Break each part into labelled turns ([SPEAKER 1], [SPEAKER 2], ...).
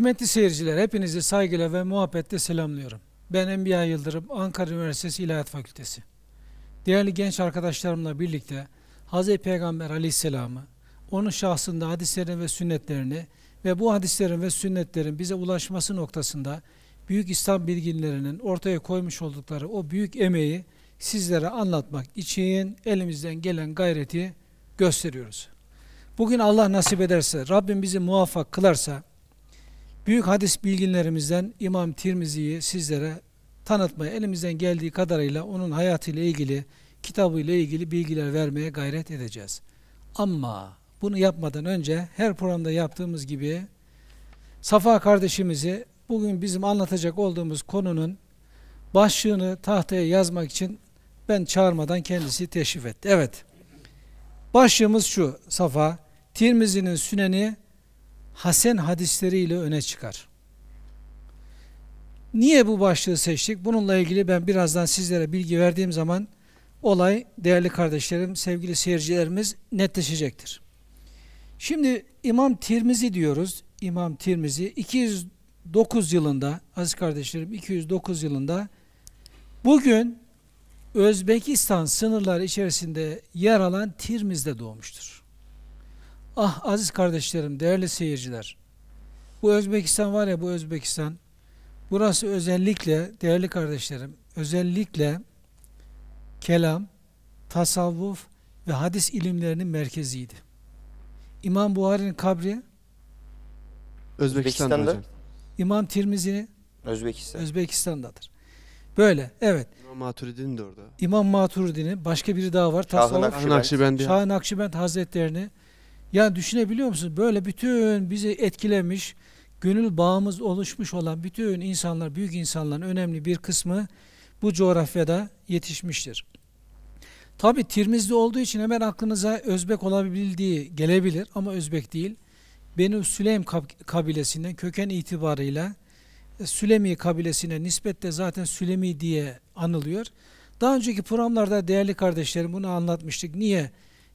[SPEAKER 1] Kıymetli seyirciler, hepinizi saygıyla ve muhabbetle selamlıyorum. Ben Enbiya Yıldırım, Ankara Üniversitesi İlahiyat Fakültesi. Değerli genç arkadaşlarımla birlikte Hz. Peygamber Aleyhisselam'ı, onun şahsında hadislerin ve sünnetlerini ve bu hadislerin ve sünnetlerin bize ulaşması noktasında büyük İslam bilginlerinin ortaya koymuş oldukları o büyük emeği sizlere anlatmak için elimizden gelen gayreti gösteriyoruz. Bugün Allah nasip ederse, Rabbim bizi muvaffak kılarsa, büyük hadis bilginlerimizden İmam Tirmizi'yi sizlere tanıtmaya elimizden geldiği kadarıyla onun hayatıyla ilgili, kitabıyla ilgili bilgiler vermeye gayret edeceğiz. Ama bunu yapmadan önce her programda yaptığımız gibi Safa kardeşimizi bugün bizim anlatacak olduğumuz konunun başlığını tahtaya yazmak için ben çağırmadan kendisi teşrif etti. Evet. Başlığımız şu Safa. Tirmizi'nin süneni hasen hadisleriyle öne çıkar. Niye bu başlığı seçtik? Bununla ilgili ben birazdan sizlere bilgi verdiğim zaman olay değerli kardeşlerim, sevgili seyircilerimiz netleşecektir. Şimdi İmam Tirmizi diyoruz. İmam Tirmizi 209 yılında aziz kardeşlerim 209 yılında bugün Özbekistan sınırları içerisinde yer alan Tirmiz'de doğmuştur. Ah aziz kardeşlerim, değerli seyirciler. Bu Özbekistan var ya bu Özbekistan. Burası özellikle değerli kardeşlerim, özellikle kelam, tasavvuf ve hadis ilimlerinin merkeziydi. İmam Buhari'nin kabri
[SPEAKER 2] Özbekistan'da. Özbekistan'da.
[SPEAKER 1] İmam Tirmizi'nin Özbekistan. Özbekistan'dadır. Böyle, evet.
[SPEAKER 2] İmam Maturidi'nin de orada.
[SPEAKER 1] İmam Maturidi'nin başka biri daha var. Şah-ı Nakşibend. Şah-ı Nakşibend Hazretlerini ya düşünebiliyor musunuz? Böyle bütün bizi etkilemiş, gönül bağımız oluşmuş olan bütün insanlar, büyük insanların önemli bir kısmı bu coğrafyada yetişmiştir. Tabi Tirmizli olduğu için hemen aklınıza Özbek olabildiği gelebilir ama Özbek değil. Beni Süleym kabilesinden köken itibarıyla e, Sülemi kabilesine nispetle zaten Sülemi diye anılıyor. Daha önceki programlarda değerli kardeşlerim bunu anlatmıştık. Niye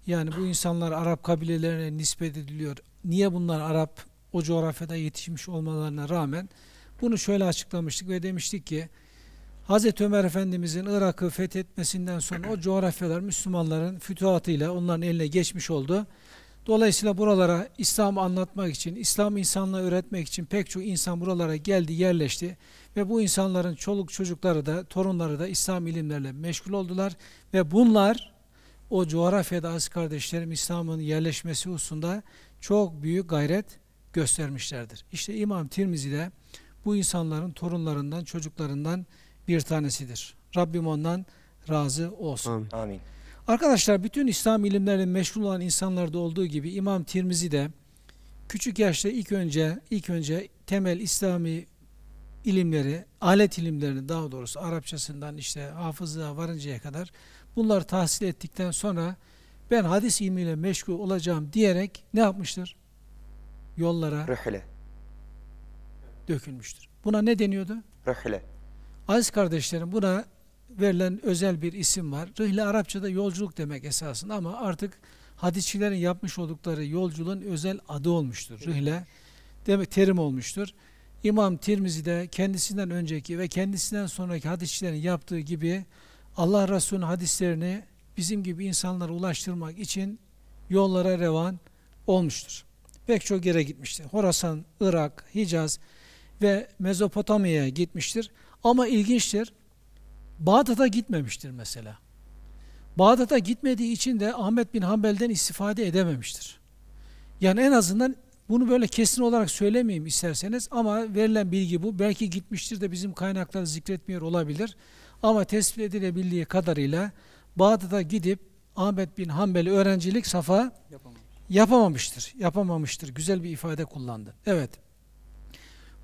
[SPEAKER 1] yani bu insanlar Arap kabilelerine nispet ediliyor. Niye bunlar Arap o coğrafyada yetişmiş olmalarına rağmen bunu şöyle açıklamıştık ve demiştik ki Hazreti Ömer Efendimizin Irak'ı fethetmesinden sonra o coğrafyalar Müslümanların fütuhatıyla onların eline geçmiş oldu. Dolayısıyla buralara İslam'ı anlatmak için, İslam insanlığı öğretmek için pek çok insan buralara geldi, yerleşti ve bu insanların çoluk çocukları da, torunları da İslam ilimlerle meşgul oldular ve bunlar o coğrafyada aziz kardeşlerim İslam'ın yerleşmesi hususunda çok büyük gayret göstermişlerdir. İşte İmam Tirmizi de bu insanların torunlarından, çocuklarından bir tanesidir. Rabbim ondan razı
[SPEAKER 3] olsun. Amin.
[SPEAKER 1] Arkadaşlar bütün İslam ilimlerinin meşgul olan insanlarda olduğu gibi İmam Tirmizi de küçük yaşta ilk önce ilk önce temel İslami ilimleri, alet ilimlerini daha doğrusu Arapçasından işte hafızlığa varıncaya kadar Bunlar tahsil ettikten sonra ben hadis ilmiyle meşgul olacağım diyerek ne yapmıştır? Yollara Rühle. dökülmüştür. Buna ne deniyordu? Rühle. Aziz kardeşlerim buna verilen özel bir isim var. Rühle Arapçada yolculuk demek esasında ama artık hadisçilerin yapmış oldukları yolculuğun özel adı olmuştur. Rühle demek terim olmuştur. İmam Tirmizi de kendisinden önceki ve kendisinden sonraki hadisçilerin yaptığı gibi Allah Resulü'nün hadislerini bizim gibi insanlara ulaştırmak için yollara revan olmuştur. Pek çok yere gitmiştir. Horasan, Irak, Hicaz ve Mezopotamya'ya gitmiştir. Ama ilginçtir, Bağdat'a gitmemiştir mesela. Bağdat'a gitmediği için de Ahmet bin Hanbel'den istifade edememiştir. Yani en azından bunu böyle kesin olarak söylemeyeyim isterseniz ama verilen bilgi bu. Belki gitmiştir de bizim kaynakları zikretmiyor olabilir. Ama tespit edilebildiği kadarıyla Bağdat'a gidip Ahmet bin Hanbel'i öğrencilik safa Yapamamış. yapamamıştır. Yapamamıştır. Güzel bir ifade kullandı. Evet.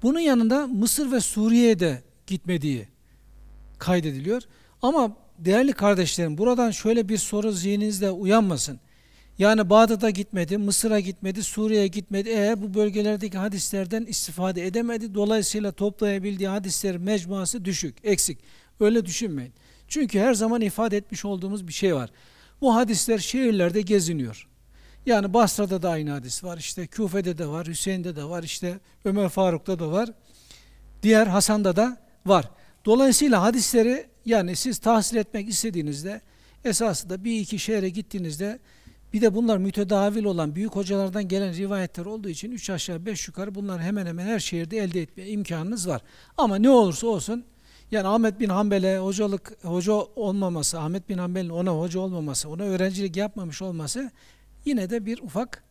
[SPEAKER 1] Bunun yanında Mısır ve Suriye'ye de gitmediği kaydediliyor. Ama değerli kardeşlerim buradan şöyle bir soru zihninizde uyanmasın. Yani Bağdat'a gitmedi, Mısır'a gitmedi, Suriye'ye gitmedi. Eğer bu bölgelerdeki hadislerden istifade edemedi. Dolayısıyla toplayabildiği hadislerin mecmuası düşük, eksik. Öyle düşünmeyin. Çünkü her zaman ifade etmiş olduğumuz bir şey var. Bu hadisler şehirlerde geziniyor. Yani Basra'da da aynı hadis var, işte Küfe'de de var, Hüseyin'de de var, işte Ömer Faruk'ta da var, diğer Hasan'da da var. Dolayısıyla hadisleri yani siz tahsil etmek istediğinizde esasında bir iki şehre gittiğinizde bir de bunlar mütedavil olan büyük hocalardan gelen rivayetler olduğu için üç aşağı beş yukarı bunlar hemen hemen her şehirde elde etme imkanınız var. Ama ne olursa olsun yani Ahmet bin Hanbel'e hocalık hoca olmaması, Ahmet bin Hanbel'in ona hoca olmaması, ona öğrencilik yapmamış olması yine de bir ufak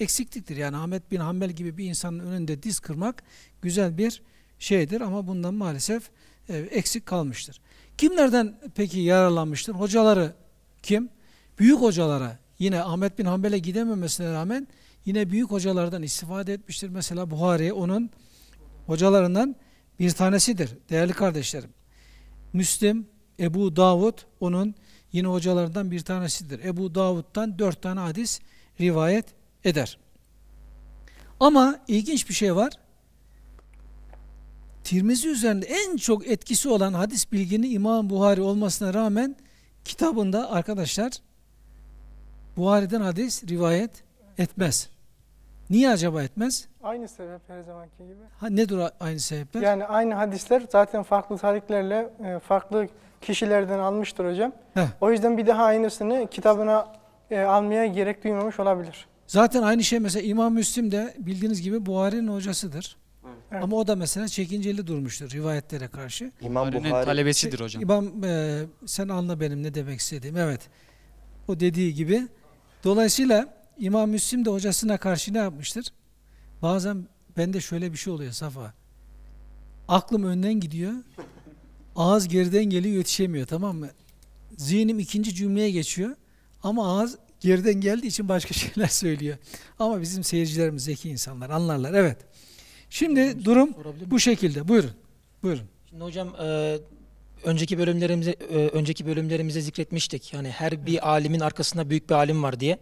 [SPEAKER 1] eksikliktir. Yani Ahmet bin Hanbel gibi bir insanın önünde diz kırmak güzel bir şeydir ama bundan maalesef e, eksik kalmıştır. Kimlerden peki yararlanmıştır? Hocaları kim? Büyük hocalara yine Ahmet bin Hanbel'e gidememesine rağmen yine büyük hocalardan istifade etmiştir. Mesela Buhari onun hocalarından bir tanesidir değerli kardeşlerim. Müslim, Ebu Davud onun yine hocalarından bir tanesidir. Ebu Davud'dan dört tane hadis rivayet eder. Ama ilginç bir şey var. Tirmizi üzerinde en çok etkisi olan hadis bilgini İmam Buhari olmasına rağmen kitabında arkadaşlar Buhari'den hadis rivayet etmez. Niye acaba etmez?
[SPEAKER 4] Aynı sebep her zamanki gibi.
[SPEAKER 1] Ha, nedir aynı sebepler?
[SPEAKER 4] Yani aynı hadisler zaten farklı tariklerle e, farklı kişilerden almıştır hocam. Heh. O yüzden bir daha aynısını kitabına e, almaya gerek duymamış olabilir.
[SPEAKER 1] Zaten aynı şey mesela İmam Müslim de bildiğiniz gibi Buhari'nin hocasıdır. Evet. Ama o da mesela çekinceli durmuştur rivayetlere karşı. İmam Buhari'nin talebesidir hocam. Şey, İmam e, sen anla benim ne demek istediğim. Evet. O dediği gibi. Dolayısıyla İmam Müslim de hocasına karşı ne yapmıştır? Bazen bende şöyle bir şey oluyor Safa. Aklım önden gidiyor. Ağız geriden geliyor yetişemiyor tamam mı? Zihnim ikinci cümleye geçiyor. Ama ağız geriden geldiği için başka şeyler söylüyor. Ama bizim seyircilerimiz zeki insanlar anlarlar. Evet. Şimdi Hocam, şey durum bu şekilde. Buyurun. Buyurun. Şimdi hocam e, önceki bölümlerimize e, önceki bölümlerimize zikretmiştik. Yani her bir alimin arkasında büyük bir alim var diye.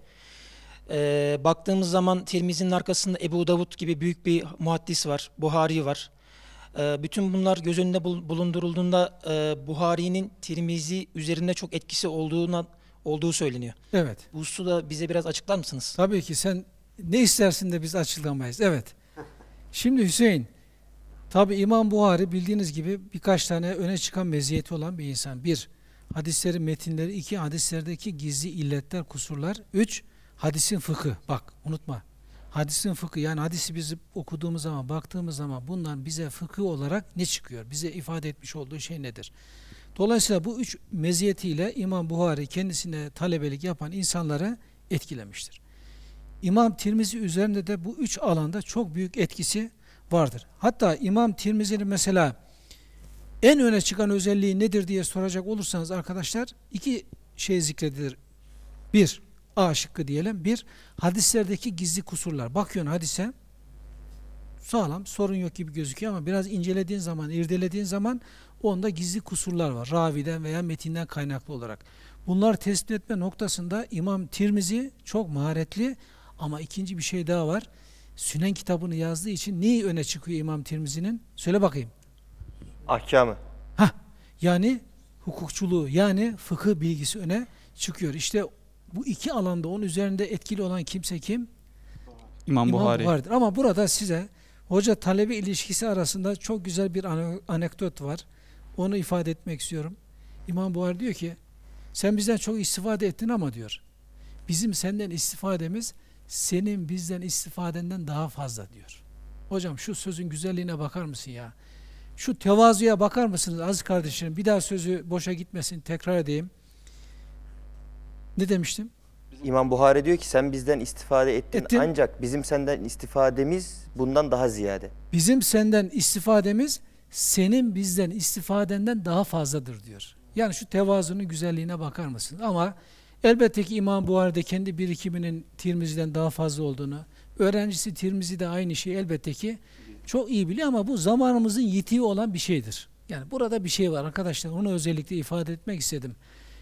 [SPEAKER 1] E, baktığımız zaman Tirmizi'nin arkasında Ebu Davud gibi büyük bir muhaddis var, Buhari var. E, bütün bunlar göz önünde bulundurulduğunda e, Buhari'nin Tirmizi üzerinde çok etkisi olduğuna olduğu söyleniyor. Evet. Bu hususu da bize biraz açıklar mısınız? Tabii ki sen ne istersin de biz açıklamayız. Evet. Şimdi Hüseyin, tabi İmam Buhari bildiğiniz gibi birkaç tane öne çıkan meziyeti olan bir insan. Bir, hadislerin metinleri. iki hadislerdeki gizli illetler, kusurlar. Üç, Hadisin fıkı bak unutma. Hadisin fıkı yani hadisi biz okuduğumuz zaman baktığımız zaman bundan bize fıkı olarak ne çıkıyor? Bize ifade etmiş olduğu şey nedir? Dolayısıyla bu üç meziyetiyle İmam Buhari kendisine talebelik yapan insanları etkilemiştir. İmam Tirmizi üzerinde de bu üç alanda çok büyük etkisi vardır. Hatta İmam Tirmizi'nin mesela en öne çıkan özelliği nedir diye soracak olursanız arkadaşlar iki şey zikredilir. Bir, A şıkkı diyelim. Bir, hadislerdeki gizli kusurlar. Bakıyorsun hadise sağlam, sorun yok gibi gözüküyor ama biraz incelediğin zaman, irdelediğin zaman onda gizli kusurlar var. Raviden veya metinden kaynaklı olarak. Bunlar tespit etme noktasında İmam Tirmizi çok maharetli ama ikinci bir şey daha var. Sünen kitabını yazdığı için neyi öne çıkıyor İmam Tirmizi'nin? Söyle bakayım. Ahkamı. Hah, yani hukukçuluğu yani fıkıh bilgisi öne çıkıyor. İşte bu iki alanda onun üzerinde etkili olan kimse kim?
[SPEAKER 3] İmam, İmam Buhari. Buhari'dir.
[SPEAKER 1] Ama burada size hoca talebe ilişkisi arasında çok güzel bir anekdot var. Onu ifade etmek istiyorum. İmam Buhari diyor ki sen bizden çok istifade ettin ama diyor bizim senden istifademiz senin bizden istifadenden daha fazla diyor. Hocam şu sözün güzelliğine bakar mısın ya? Şu tevazuya bakar mısınız aziz kardeşlerim? Bir daha sözü boşa gitmesin tekrar edeyim. Ne demiştim?
[SPEAKER 3] İmam Buhari diyor ki sen bizden istifade ettin Ettim. ancak bizim senden istifademiz bundan daha ziyade.
[SPEAKER 1] Bizim senden istifademiz senin bizden istifadenden daha fazladır diyor. Yani şu tevazunun güzelliğine bakar mısınız? Ama elbette ki İmam Buhari'de kendi birikiminin Tirmizi'den daha fazla olduğunu, öğrencisi Tirmizi'de aynı şeyi elbette ki çok iyi biliyor ama bu zamanımızın yitiği olan bir şeydir. Yani burada bir şey var arkadaşlar onu özellikle ifade etmek istedim.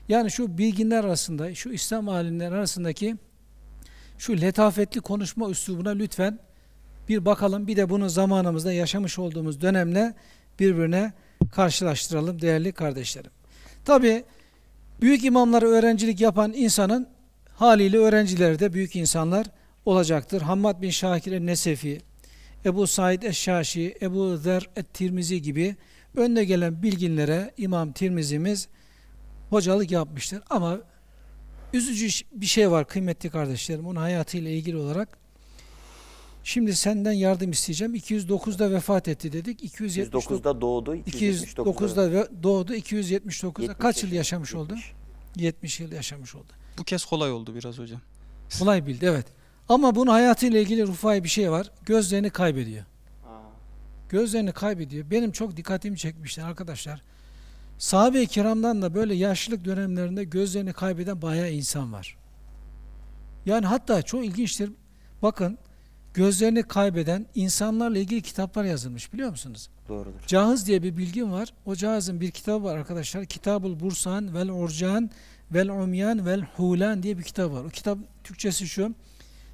[SPEAKER 1] Yani şu bilginler arasında, şu İslam alimleri arasındaki şu letafetli konuşma üslubuna lütfen bir bakalım. Bir de bunu zamanımızda yaşamış olduğumuz dönemle birbirine karşılaştıralım değerli kardeşlerim. Tabi büyük imamlara öğrencilik yapan insanın haliyle öğrencileri de büyük insanlar olacaktır. Hammad bin Şakir nesefi Ebu Said el Ebu Zer tirmizi gibi önde gelen bilginlere İmam Tirmizi'miz hocalık yapmıştır. Ama üzücü bir şey var kıymetli kardeşlerim. Onun hayatıyla ilgili olarak Şimdi senden yardım isteyeceğim. 209'da vefat etti dedik. 209'da doğdu. 279'da, doğdu. 279'da kaç yıl yaşamış 70. oldu? 70 yıl yaşamış oldu. Bu kez kolay oldu biraz hocam. Kolay bildi evet. Ama bunun hayatıyla ilgili Rufa'ya bir şey var. Gözlerini kaybediyor. Aa. Gözlerini kaybediyor. Benim çok dikkatimi çekmişler arkadaşlar. Sahabe-i kiramdan da böyle yaşlılık dönemlerinde gözlerini kaybeden bayağı insan var. Yani hatta çok ilginçtir. Bakın gözlerini kaybeden insanlarla ilgili kitaplar yazılmış biliyor musunuz? Doğrudur. Cahiz diye bir bilgim var. O Cahiz'in bir kitabı var arkadaşlar. Kitabul Bursan vel Orcan vel Umyan vel Hulan diye bir kitap var. O kitap Türkçesi şu.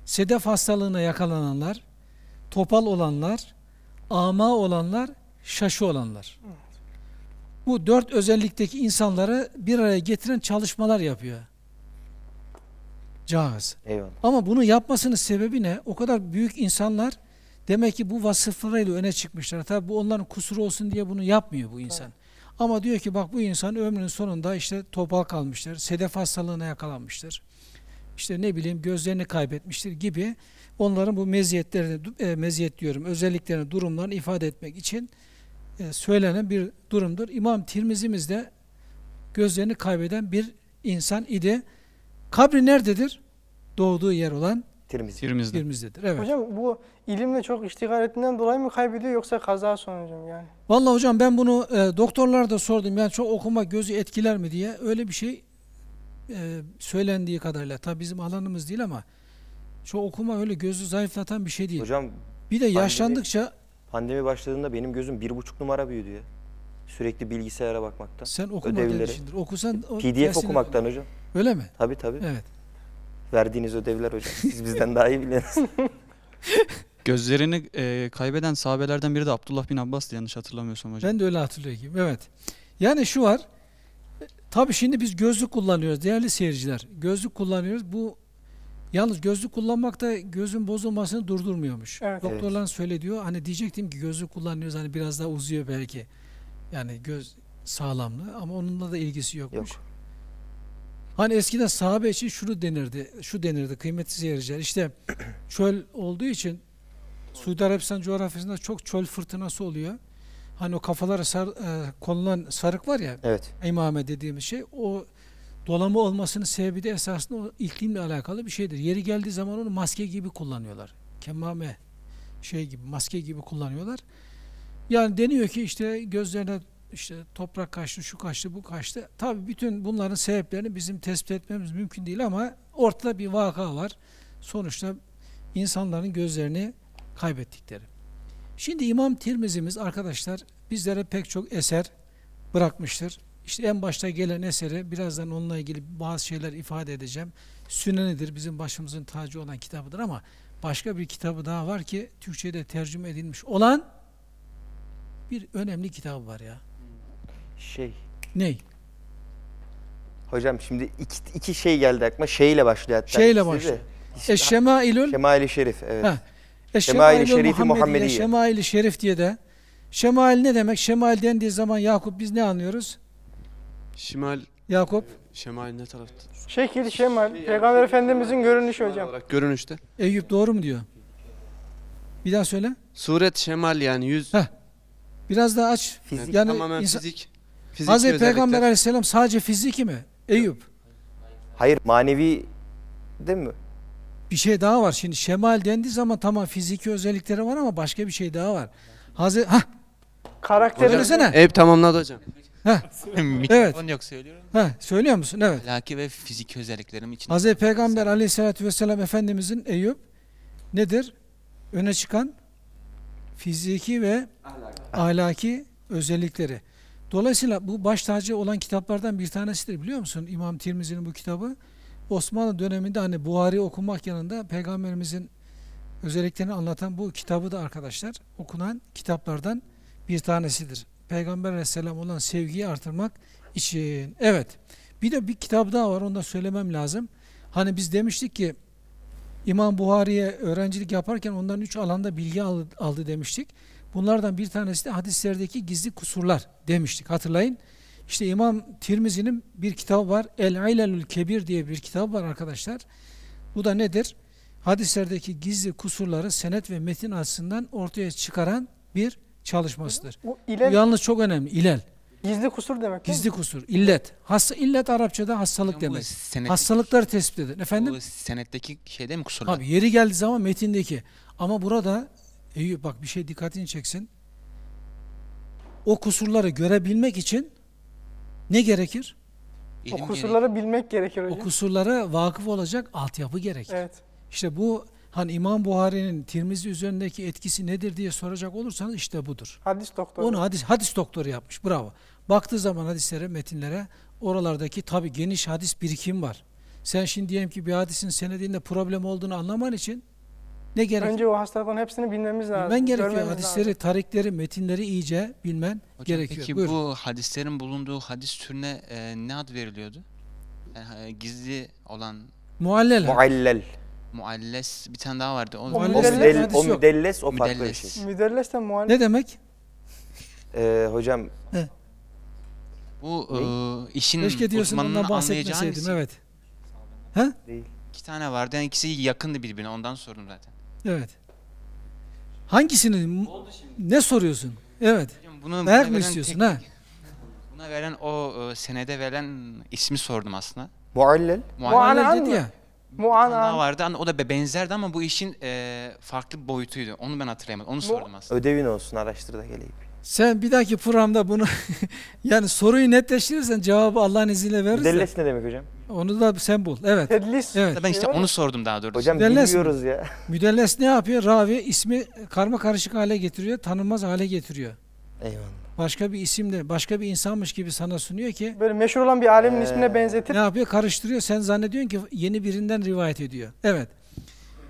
[SPEAKER 1] Sedef hastalığına yakalananlar, topal olanlar, ama olanlar, şaşı olanlar. Hı bu dört özellikteki insanları bir araya getiren çalışmalar yapıyor. Caiz. Eyvallah. Ama bunu yapmasının sebebi ne? O kadar büyük insanlar demek ki bu vasıflarıyla öne çıkmışlar. Tabi bu onların kusuru olsun diye bunu yapmıyor bu insan. Evet. Ama diyor ki bak bu insan ömrünün sonunda işte topal kalmıştır, sedef hastalığına yakalanmıştır. İşte ne bileyim gözlerini kaybetmiştir gibi onların bu meziyetlerini, e, meziyet diyorum özelliklerini, durumlarını ifade etmek için e, söylenen bir durumdur. İmam Tirmizimiz de gözlerini kaybeden bir insan idi. Kabri nerededir? Doğduğu yer olan
[SPEAKER 3] Tirmiz. Tirmiz'de.
[SPEAKER 1] Tirmiz'dedir. Evet.
[SPEAKER 3] Hocam
[SPEAKER 4] bu ilimle çok iştigal ettiğinden dolayı mı kaybediyor yoksa kaza sonucu mu yani?
[SPEAKER 1] Vallahi hocam ben bunu e, doktorlara da sordum. Yani çok okuma gözü etkiler mi diye. Öyle bir şey e, söylendiği kadarıyla. Tabi bizim alanımız değil ama çok okuma öyle
[SPEAKER 3] gözü zayıflatan bir şey değil. Hocam bir de
[SPEAKER 1] yaşlandıkça
[SPEAKER 3] Pandemi başladığında benim gözüm bir buçuk numara büyüdü ya. Sürekli bilgisayara bakmaktan. Sen okumadın ödevleri.
[SPEAKER 1] Okusan o PDF dersini... okumaktan
[SPEAKER 3] hocam. Öyle mi? Tabii tabii. Evet. Verdiğiniz ödevler hocam. Siz bizden daha iyi biliyorsunuz. Gözlerini e, kaybeden sahabelerden biri de Abdullah bin Abbas'tı yanlış hatırlamıyorsam hocam. Ben
[SPEAKER 1] de öyle hatırlıyorum. Evet. Yani şu var. E, tabii şimdi biz gözlük kullanıyoruz değerli seyirciler. Gözlük kullanıyoruz. Bu Yalnız gözlük kullanmak da gözün bozulmasını durdurmuyormuş. Evet. Doktorların söyle diyor. Hani diyecektim ki gözlük kullanıyoruz hani biraz daha uzuyor belki. Yani göz sağlamlığı ama onunla da ilgisi yokmuş. Yok. Hani eskiden sahabe için şunu denirdi, şu denirdi kıymetli seyirciler. İşte çöl olduğu için Suudi Arabistan coğrafyasında çok çöl fırtınası oluyor. Hani o kafalara sar, e, konulan sarık var ya, evet. imame dediğimiz şey, o dolama olmasının sebebi de esasında o iklimle alakalı bir şeydir. Yeri geldiği zaman onu maske gibi kullanıyorlar. Kemame şey gibi maske gibi kullanıyorlar. Yani deniyor ki işte gözlerine işte toprak kaçtı, şu kaçtı, bu kaçtı. Tabi bütün bunların sebeplerini bizim tespit etmemiz mümkün değil ama ortada bir vaka var. Sonuçta insanların gözlerini kaybettikleri. Şimdi İmam Tirmizimiz arkadaşlar bizlere pek çok eser bırakmıştır. İşte en başta gelen eseri birazdan onunla ilgili bazı şeyler ifade edeceğim. Sünenidir bizim başımızın tacı olan kitabıdır ama başka bir kitabı daha var ki Türkçe'de tercüme edilmiş olan bir önemli kitabı var ya. Şey. Ney?
[SPEAKER 3] Hocam şimdi iki, iki şey geldi aklıma. Şeyle başlıyor hatta. Şeyle başlıyor. Eşşemailül. Şemail-i Şerif evet.
[SPEAKER 1] Eşşemail-i Şerif-i Muhammediye. Şemail-i Şerif diye de. Şemail ne demek? Şemail dendiği zaman Yakup biz ne anlıyoruz? Şimal Yakup.
[SPEAKER 2] Şemal ne tarafta?
[SPEAKER 1] Şekil, şemal. Şey, Peygamber şey, Efendimizin görünüşü hocam.
[SPEAKER 4] Olarak
[SPEAKER 2] görünüşte.
[SPEAKER 1] Eyüp doğru mu diyor? Bir daha söyle.
[SPEAKER 2] Suret, şemal yani yüz. Heh.
[SPEAKER 1] Biraz daha aç. Fizik. Yani tamamen insan... fizik. fizik Hazreti Peygamber Aleyhisselam sadece fiziki mi? Eyüp.
[SPEAKER 3] Hayır manevi
[SPEAKER 1] değil mi? Bir şey daha var. Şimdi şemal dendiği zaman tamam fiziki özellikleri var ama başka bir şey daha var. Hazreti... Hah. Karakterini. Hocam, Eyüp tamamladı hocam. Evet. Mikrofon yok söylüyorum. Heh, söylüyor musun? Evet.
[SPEAKER 3] Ahlaki ve fizik özelliklerim için. Hazreti
[SPEAKER 1] Peygamber aleyhissalatü vesselam Efendimizin Eyüp nedir? Öne çıkan fiziki ve ahlaki, ahlaki özellikleri. Dolayısıyla bu baş tacı olan kitaplardan bir tanesidir biliyor musun? İmam Tirmizi'nin bu kitabı. Osmanlı döneminde hani Buhari okumak yanında Peygamberimizin özelliklerini anlatan bu kitabı da arkadaşlar okunan kitaplardan bir tanesidir. Peygamber aleyhisselam olan sevgiyi artırmak için. Evet. Bir de bir kitap daha var. Onu da söylemem lazım. Hani biz demiştik ki İmam Buhari'ye öğrencilik yaparken onların üç alanda bilgi aldı, aldı demiştik. Bunlardan bir tanesi de hadislerdeki gizli kusurlar demiştik. Hatırlayın. İşte İmam Tirmizi'nin bir kitabı var. El İlelül Kebir diye bir kitabı var arkadaşlar. Bu da nedir? Hadislerdeki gizli kusurları senet ve metin açısından ortaya çıkaran bir çalışmasıdır. Bu ilel... yalnız çok önemli. İlel. Gizli kusur demek. Gizli kusur. İllet. Hasta, illet Arapçada hastalık yani demek. Senetteki, Hastalıkları tespit eder. Efendim? Bu senetteki şeyde mi kusurlar? Abi yeri geldiği zaman metindeki. Ama burada Eyüp bak bir şey dikkatini çeksin. O kusurları görebilmek için ne gerekir?
[SPEAKER 4] İlim o kusurları
[SPEAKER 1] gerek. bilmek gerekir hocam. O kusurlara vakıf olacak altyapı gerekir. Evet. İşte bu Hani İmam Buhari'nin Tirmizi üzerindeki etkisi nedir diye soracak olursanız işte budur. Hadis doktoru. Onu hadis, hadis doktoru yapmış. Bravo. Baktığı zaman hadislere, metinlere oralardaki tabi geniş hadis birikim var. Sen şimdi diyelim ki bir hadisin senedinde problem olduğunu anlaman için
[SPEAKER 4] ne gerek? Önce o hastalıkların hepsini bilmemiz lazım. Ben gerekiyor. hadisleri,
[SPEAKER 1] lazım. tarikleri, metinleri iyice bilmen Hocam, gerekiyor. Peki Buyurun.
[SPEAKER 3] bu hadislerin bulunduğu hadis türüne e, ne ad veriliyordu? E, gizli olan... Muallel. Muallel. Mualles bir tane daha vardı. O, O O, Müdelles müdell- o yok. müdelles o farklı bir şey.
[SPEAKER 4] Müderres de muhalif. Ne demek?
[SPEAKER 3] Ee, hocam
[SPEAKER 4] bu
[SPEAKER 2] e, işin Keşke diyorsun uzmanının ondan anlayacağı
[SPEAKER 3] Evet. İki tane vardı. Yani ikisi yakındı birbirine. Ondan sordum zaten.
[SPEAKER 1] Evet. Hangisini ne soruyorsun? Evet. Bunu, Dayak mı istiyorsun ha?
[SPEAKER 3] Buna veren o e, senede veren ismi sordum aslında. muallel Muallel Muallel dedi ya. Muana vardı. O da benzerdi ama bu işin e, farklı boyutuydu. Onu ben hatırlayamadım. Onu sordum aslında. Ödevin olsun araştır da geleyim.
[SPEAKER 1] Sen bir dahaki programda bunu yani soruyu netleştirirsen cevabı Allah'ın izniyle verirsen. Delles ne demek hocam? Onu da sen bul. Evet. Müdelles. Evet. Ben işte onu sordum daha doğrusu. Hocam Müdelles bilmiyoruz mi? ya. Müdelles ne yapıyor? Ravi ismi karma karışık hale getiriyor, tanınmaz hale getiriyor. Eyvallah başka bir isimle başka bir insanmış gibi sana sunuyor ki böyle meşhur olan bir alemin ee, ismine benzetip ne yapıyor? Karıştırıyor. Sen zannediyorsun ki yeni birinden rivayet ediyor. Evet.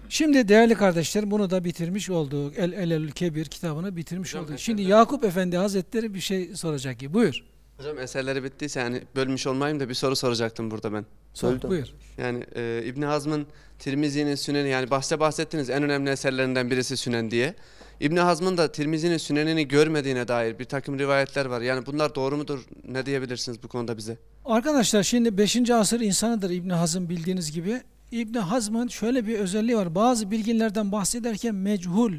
[SPEAKER 1] Şimdi değerli kardeşlerim bunu da bitirmiş olduk. El elül Kebir kitabını bitirmiş Hocam, olduk. Eserleri... Şimdi Yakup Efendi Hazretleri bir şey soracak ki. Buyur.
[SPEAKER 2] Hocam eserleri bittiyse yani bölmüş olmayayım da bir soru soracaktım burada ben. Sor, buyur. Yani e, İbn Hazm'ın Tirmizi'nin Süneni yani bahse bahsettiniz en önemli eserlerinden birisi Sünen diye. İbn Hazm'ın da Tirmizi'nin Sünenini görmediğine dair bir takım rivayetler var. Yani bunlar doğru mudur? Ne diyebilirsiniz bu konuda bize?
[SPEAKER 1] Arkadaşlar şimdi 5. asır insanıdır İbn Hazm bildiğiniz gibi. İbn Hazm'ın şöyle bir özelliği var. Bazı bilginlerden bahsederken mechul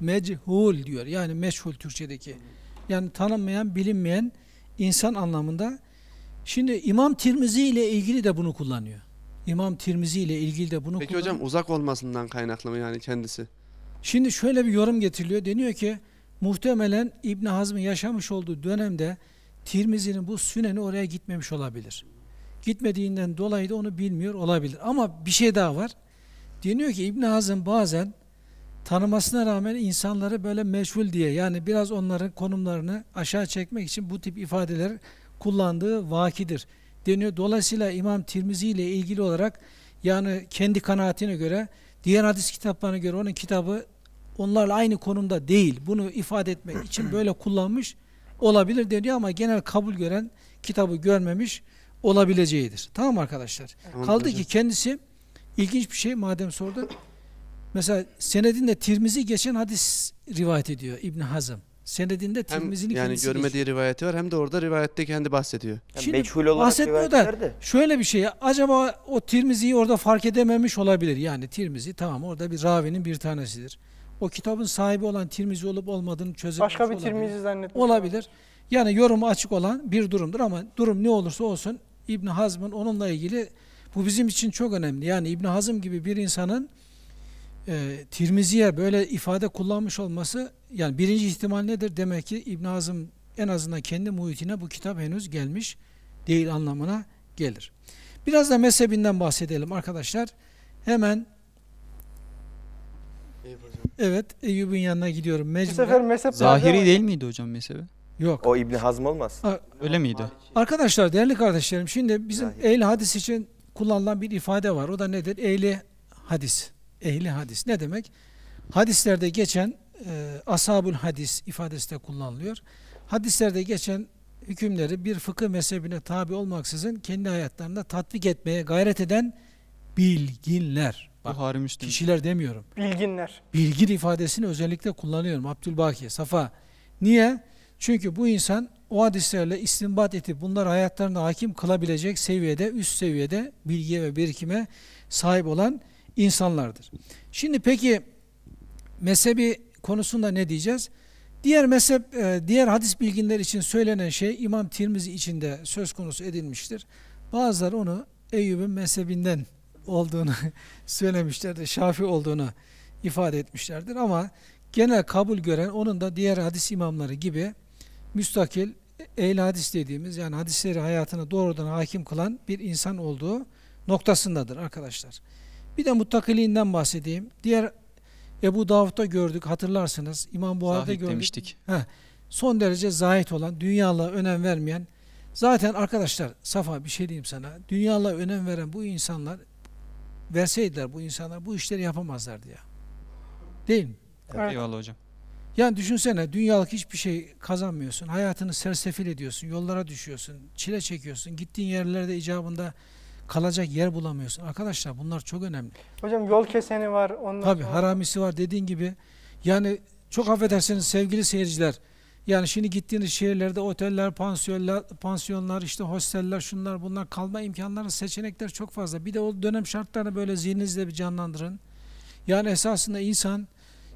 [SPEAKER 1] mechul diyor. Yani meşhul Türkçedeki. Yani tanınmayan, bilinmeyen insan anlamında. Şimdi İmam Tirmizi ile ilgili de bunu kullanıyor. İmam Tirmizi ile ilgili de bunu Peki kullanıyor. hocam
[SPEAKER 2] uzak olmasından kaynaklı mı yani
[SPEAKER 1] kendisi? Şimdi şöyle bir yorum getiriliyor. Deniyor ki muhtemelen İbn Hazm'ın yaşamış olduğu dönemde Tirmizi'nin bu süneni oraya gitmemiş olabilir. Gitmediğinden dolayı da onu bilmiyor olabilir. Ama bir şey daha var. Deniyor ki İbn Hazm bazen tanımasına rağmen insanları böyle meşhul diye yani biraz onların konumlarını aşağı çekmek için bu tip ifadeler kullandığı vakidir deniyor. Dolayısıyla İmam Tirmizi ile ilgili olarak yani kendi kanaatine göre Diğer hadis kitaplarına göre onun kitabı onlarla aynı konumda değil. Bunu ifade etmek için böyle kullanmış olabilir deniyor ama genel kabul gören kitabı görmemiş olabileceğidir. Tamam arkadaşlar? Anladım. Kaldı ki kendisi ilginç bir şey madem sordu Mesela senedinde Tirmizi geçen hadis rivayet ediyor İbn Hazım senedinde Tirmizi'nin yani kendisi görmediği
[SPEAKER 2] geçiyor. rivayeti var hem de orada rivayette kendi bahsediyor. Yani Şimdi meçhul olarak bahsetmiyor da
[SPEAKER 1] şöyle bir şey acaba o Tirmizi'yi orada fark edememiş olabilir. Yani Tirmizi tamam orada bir ravinin bir tanesidir. O kitabın sahibi olan Tirmizi olup olmadığını çözememiş Başka bir olabilir. Tirmizi zannetmiş. Olabilir. Yani yorumu açık olan bir durumdur ama durum ne olursa olsun İbn Hazm'ın onunla ilgili bu bizim için çok önemli. Yani İbn Hazm gibi bir insanın e, Tirmizi'ye böyle ifade kullanmış olması yani birinci ihtimal nedir? Demek ki İbn Hazım en azından kendi muhitine bu kitap henüz gelmiş değil anlamına gelir. Biraz da mezhebinden bahsedelim arkadaşlar. Hemen Evet, Eyyub'un yanına gidiyorum. Mecburen. Bu sefer mezhep Zahiri değil
[SPEAKER 3] miydi hocam mezhebi? Yok. O İbn Hazm olmaz. Ha, Öyle miydi?
[SPEAKER 1] Arkadaşlar, değerli kardeşlerim, şimdi bizim Zahir. ehli hadis için kullanılan bir ifade var. O da nedir? Ehli hadis ehli hadis. Ne demek? Hadislerde geçen e, ashabul hadis ifadesi de kullanılıyor. Hadislerde geçen hükümleri bir fıkıh mezhebine tabi olmaksızın kendi hayatlarında tatbik etmeye gayret eden bilginler. Bak, Kişiler demiyorum.
[SPEAKER 4] Bilginler.
[SPEAKER 1] Bilgin ifadesini özellikle kullanıyorum. Abdülbaki, Safa. Niye? Çünkü bu insan o hadislerle istinbat edip bunlar hayatlarına hakim kılabilecek seviyede, üst seviyede bilgiye ve birikime sahip olan insanlardır. Şimdi peki mezhebi konusunda ne diyeceğiz? Diğer mezhep, e, diğer hadis bilginler için söylenen şey İmam Tirmizi içinde söz konusu edilmiştir. Bazıları onu Eyyub'un mezhebinden olduğunu söylemişlerdir, şafi olduğunu ifade etmişlerdir. Ama genel kabul gören onun da diğer hadis imamları gibi müstakil ehl hadis dediğimiz yani hadisleri hayatına doğrudan hakim kılan bir insan olduğu noktasındadır arkadaşlar. Bir de muttakiliğinden bahsedeyim. Diğer Ebu Davud'da gördük hatırlarsınız. İmam Buhari'de Zahit gördük. demiştik. Ha. son derece zahit olan, dünyalığa önem vermeyen. Zaten arkadaşlar Safa bir şey diyeyim sana. Dünyalığa önem veren bu insanlar verseydiler bu insanlar bu işleri yapamazlardı ya. Değil mi? Evet. Eyvallah hocam. Yani düşünsene dünyalık hiçbir şey kazanmıyorsun. Hayatını sersefil ediyorsun. Yollara düşüyorsun. Çile çekiyorsun. Gittiğin yerlerde icabında kalacak yer bulamıyorsun. Arkadaşlar bunlar çok önemli.
[SPEAKER 4] Hocam yol keseni var. Onlar Tabii sonra... haramisi
[SPEAKER 1] var dediğin gibi. Yani çok affedersiniz sevgili seyirciler. Yani şimdi gittiğiniz şehirlerde oteller, pansiyonlar, pansiyonlar, işte hosteller, şunlar bunlar kalma imkanları, seçenekler çok fazla. Bir de o dönem şartlarını böyle zihninizde bir canlandırın. Yani esasında insan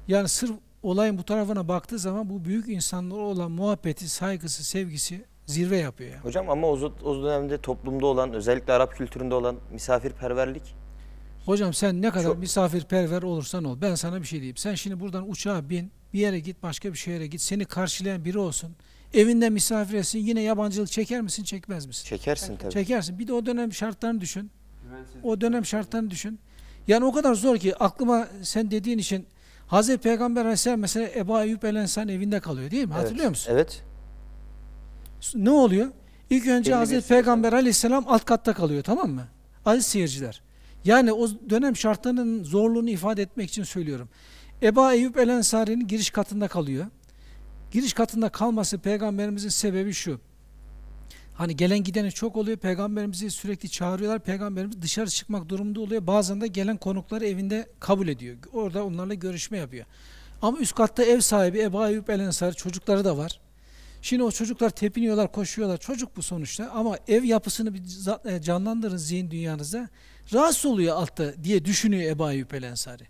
[SPEAKER 1] yani sırf olayın bu tarafına baktığı zaman bu büyük insanlara olan muhabbeti, saygısı, sevgisi zirve yapıyor.
[SPEAKER 3] Yani. Hocam ama o, o dönemde toplumda olan özellikle Arap kültüründe olan misafirperverlik
[SPEAKER 1] Hocam sen ne kadar Çok... misafirperver olursan ol. Ben sana bir şey diyeyim. Sen şimdi buradan uçağa bin, bir yere git, başka bir şehre git. Seni karşılayan biri olsun. Evinde misafir etsin. Yine yabancılık çeker misin, çekmez misin?
[SPEAKER 3] Çekersin yani, tabii.
[SPEAKER 1] Çekersin. Bir de o dönem şartlarını düşün. O dönem şartlarını düşün. Yani o kadar zor ki aklıma sen dediğin için Hazreti Peygamber Aleyhisselam mesela Ebu Eyyub El Ensar evinde kalıyor değil mi? Evet. Hatırlıyor musun? Evet. Ne oluyor? İlk önce Benim Hazreti Peygamber aleyhisselam alt katta kalıyor tamam mı? Aziz seyirciler. Yani o dönem şartlarının zorluğunu ifade etmek için söylüyorum. Eba Eyüp El Ensari'nin giriş katında kalıyor. Giriş katında kalması peygamberimizin sebebi şu. Hani gelen gideni çok oluyor. Peygamberimizi sürekli çağırıyorlar. Peygamberimiz dışarı çıkmak durumunda oluyor. Bazen de gelen konukları evinde kabul ediyor. Orada onlarla görüşme yapıyor. Ama üst katta ev sahibi Eba Ayyub El Ensari çocukları da var. Şimdi o çocuklar tepiniyorlar, koşuyorlar. Çocuk bu sonuçta ama ev yapısını bir e, canlandırın zihin dünyanızda. Rahatsız oluyor altta diye düşünüyor Ebu Ayyub el Ensari.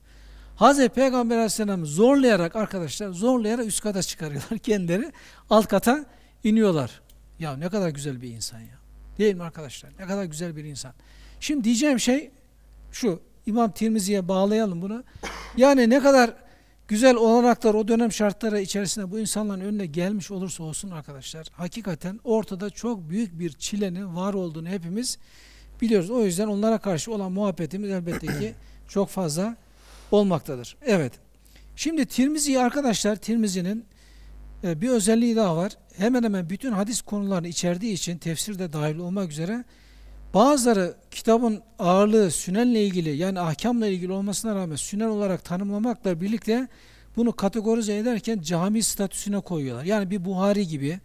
[SPEAKER 1] Hazreti Peygamber Aleyhisselam zorlayarak arkadaşlar zorlayarak üst kata çıkarıyorlar kendileri. Alt kata iniyorlar. Ya ne kadar güzel bir insan ya. Değil mi arkadaşlar? Ne kadar güzel bir insan. Şimdi diyeceğim şey şu. İmam Tirmizi'ye bağlayalım bunu. Yani ne kadar güzel olanaklar o dönem şartları içerisinde bu insanların önüne gelmiş olursa olsun arkadaşlar hakikaten ortada çok büyük bir çilenin var olduğunu hepimiz biliyoruz. O yüzden onlara karşı olan muhabbetimiz elbette ki çok fazla olmaktadır. Evet. Şimdi Tirmizi arkadaşlar Tirmizi'nin e, bir özelliği daha var. Hemen hemen bütün hadis konularını içerdiği için tefsir de dahil olmak üzere Bazıları kitabın ağırlığı sünenle ilgili yani ahkamla ilgili olmasına rağmen sünen olarak tanımlamakla birlikte bunu kategorize ederken cami statüsüne koyuyorlar. Yani bir Buhari gibi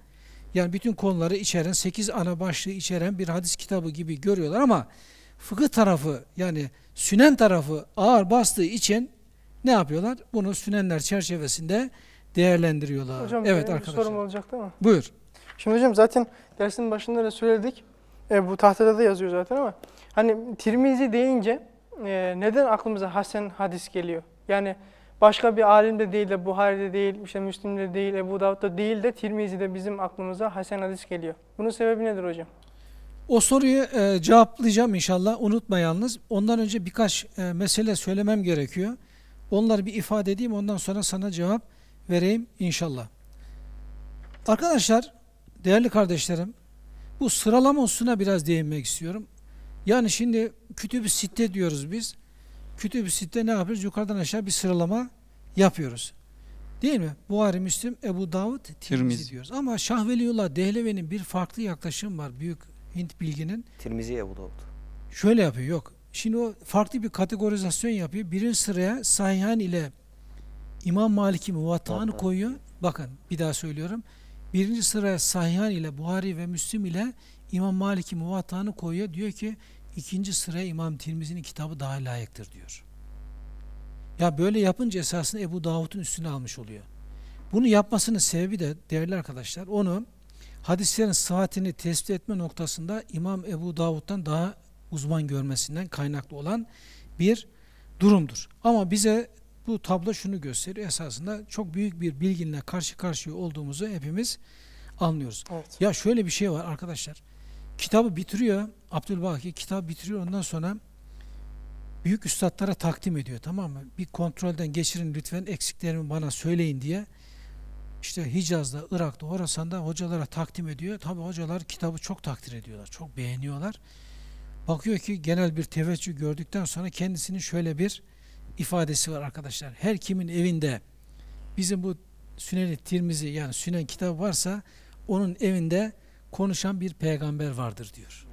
[SPEAKER 1] yani bütün konuları içeren 8 ana başlığı içeren bir hadis kitabı gibi görüyorlar ama fıkıh tarafı yani sünen tarafı ağır bastığı için ne yapıyorlar? Bunu sünenler çerçevesinde değerlendiriyorlar. Hocam evet arkadaşlar. bir sorum olacak değil mi? Buyur.
[SPEAKER 4] Şimdi hocam zaten dersin başında da söyledik. E, bu tahtada da yazıyor zaten ama hani Tirmizi deyince e, neden aklımıza Hasan hadis geliyor? Yani başka bir alimde değil de Buhari'de değil, işte Müslim'de değil, Ebu Davud'da değil de Tirmizi'de bizim aklımıza Hasan hadis geliyor. Bunun sebebi nedir hocam?
[SPEAKER 1] O soruyu e, cevaplayacağım inşallah. Unutma yalnız. Ondan önce birkaç e, mesele söylemem gerekiyor. Onları bir ifade edeyim ondan sonra sana cevap vereyim inşallah. Arkadaşlar, değerli kardeşlerim, bu sıralama hususuna biraz değinmek istiyorum. Yani şimdi kütüb-ü sitte diyoruz biz. Kütüb-ü sitte ne yapıyoruz? Yukarıdan aşağı bir sıralama yapıyoruz. Değil mi? Buhari, Müslim, Ebu Davud,
[SPEAKER 3] Tirmizi diyoruz.
[SPEAKER 1] Ama Şahveliyullah Dehlevi'nin bir farklı yaklaşım var. Büyük Hint bilginin.
[SPEAKER 3] Tirmizi Ebu Davud.
[SPEAKER 1] Şöyle yapıyor. Yok. Şimdi o farklı bir kategorizasyon yapıyor. Birinci sıraya Sayhan ile İmam Malik'i Muvatta'nı koyuyor. Bakın bir daha söylüyorum. Birinci sıraya Sahihan ile Buhari ve Müslim ile İmam Malik'in muvattağını koyuyor. Diyor ki ikinci sıraya İmam Tirmizi'nin kitabı daha layıktır diyor. Ya böyle yapınca esasında Ebu Davud'un üstüne almış oluyor. Bunu yapmasının sebebi de değerli arkadaşlar onu hadislerin sıhhatini tespit etme noktasında İmam Ebu Davud'dan daha uzman görmesinden kaynaklı olan bir durumdur. Ama bize bu tablo şunu gösteriyor esasında çok büyük bir bilginle karşı karşıya olduğumuzu hepimiz anlıyoruz. Evet. Ya şöyle bir şey var arkadaşlar. Kitabı bitiriyor Abdülbaki kitabı bitiriyor ondan sonra büyük üstadlara takdim ediyor tamam mı? Bir kontrolden geçirin lütfen eksiklerimi bana söyleyin diye. İşte Hicaz'da, Irak'ta, Horasan'da hocalara takdim ediyor. Tabi hocalar kitabı çok takdir ediyorlar, çok beğeniyorlar. Bakıyor ki genel bir teveccüh gördükten sonra kendisinin şöyle bir ifadesi var arkadaşlar. Her kimin evinde bizim bu Sünen-i Tirmizi yani Sünen kitabı varsa onun evinde konuşan bir peygamber vardır diyor.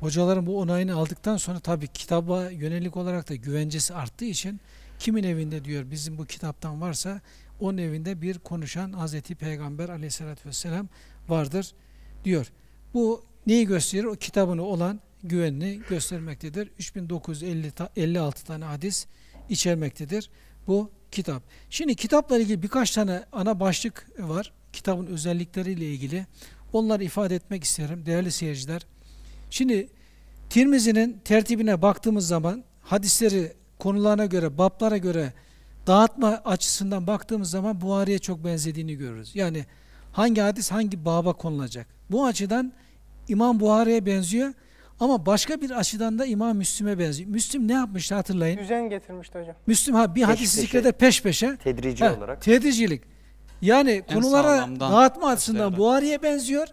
[SPEAKER 1] Hocaların bu onayını aldıktan sonra tabi kitaba yönelik olarak da güvencesi arttığı için kimin evinde diyor bizim bu kitaptan varsa onun evinde bir konuşan Hazreti Peygamber aleyhissalatü vesselam vardır diyor. Bu neyi gösterir? O kitabını olan güvenini göstermektedir. 3956 tane hadis içermektedir bu kitap. Şimdi kitapla ilgili birkaç tane ana başlık var. Kitabın özellikleriyle ilgili. Onları ifade etmek isterim değerli seyirciler. Şimdi Tirmizi'nin tertibine baktığımız zaman hadisleri konularına göre, bablara göre dağıtma açısından baktığımız zaman Buhari'ye çok benzediğini görürüz. Yani hangi hadis hangi baba konulacak? Bu açıdan İmam Buhari'ye benziyor. Ama başka bir açıdan da İmam müslüme benziyor. Müslim ne yapmıştı hatırlayın. Düzen getirmişti hocam. Müslim ha bir hadis zikreder peş peşe. Tedrici ha, olarak. Tedricilik. Yani en konulara dağıtma açısından Buhari'ye benziyor.